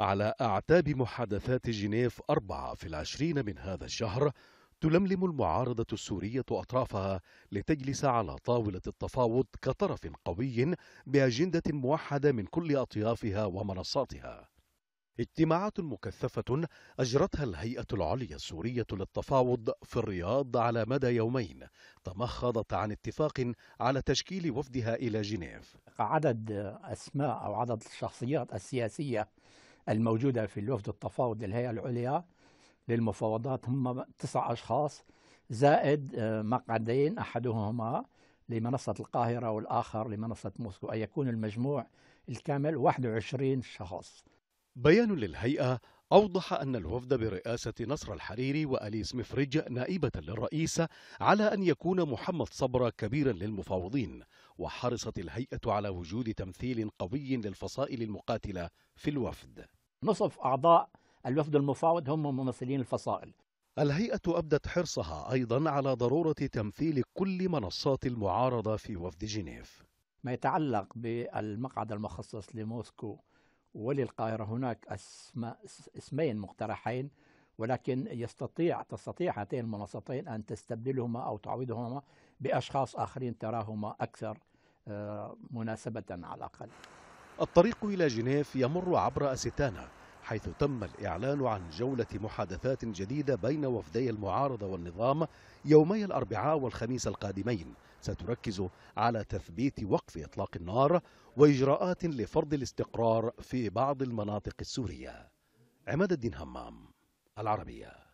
على أعتاب محادثات جنيف أربعة في العشرين من هذا الشهر تلملم المعارضة السورية أطرافها لتجلس على طاولة التفاوض كطرف قوي بأجندة موحدة من كل أطيافها ومنصاتها اجتماعات مكثفة أجرتها الهيئة العليا السورية للتفاوض في الرياض على مدى يومين تمخضت عن اتفاق على تشكيل وفدها إلى جنيف عدد أسماء أو عدد الشخصيات السياسية الموجودة في الوفد التفاوض للهيئة العليا للمفاوضات هم تسع أشخاص زائد آه، مقعدين أحدهما لمنصة القاهرة والآخر لمنصة موسكو أي يكون المجموع الكامل 21 شخص بيان للهيئة أوضح أن الوفد برئاسة نصر الحريري وأليس مفرج نائبة للرئيس على أن يكون محمد صبرا كبيرا للمفاوضين وحرصت الهيئة على وجود تمثيل قوي للفصائل المقاتلة في الوفد نصف أعضاء الوفد المفاوض هم ممثلين الفصائل الهيئة أبدت حرصها أيضا على ضرورة تمثيل كل منصات المعارضة في وفد جنيف ما يتعلق بالمقعد المخصص لموسكو وللقاهرة هناك اسم اسمين مقترحين ولكن يستطيع تستطيع هاتين المنصتين أن تستبدلهما أو تعوضهما بأشخاص آخرين تراهما أكثر آه، مناسبة على الأقل الطريق إلى جنيف يمر عبر أستانا حيث تم الإعلان عن جولة محادثات جديدة بين وفدي المعارضة والنظام يومي الأربعاء والخميس القادمين ستركز على تثبيت وقف إطلاق النار وإجراءات لفرض الاستقرار في بعض المناطق السورية عماد الدين همام العربية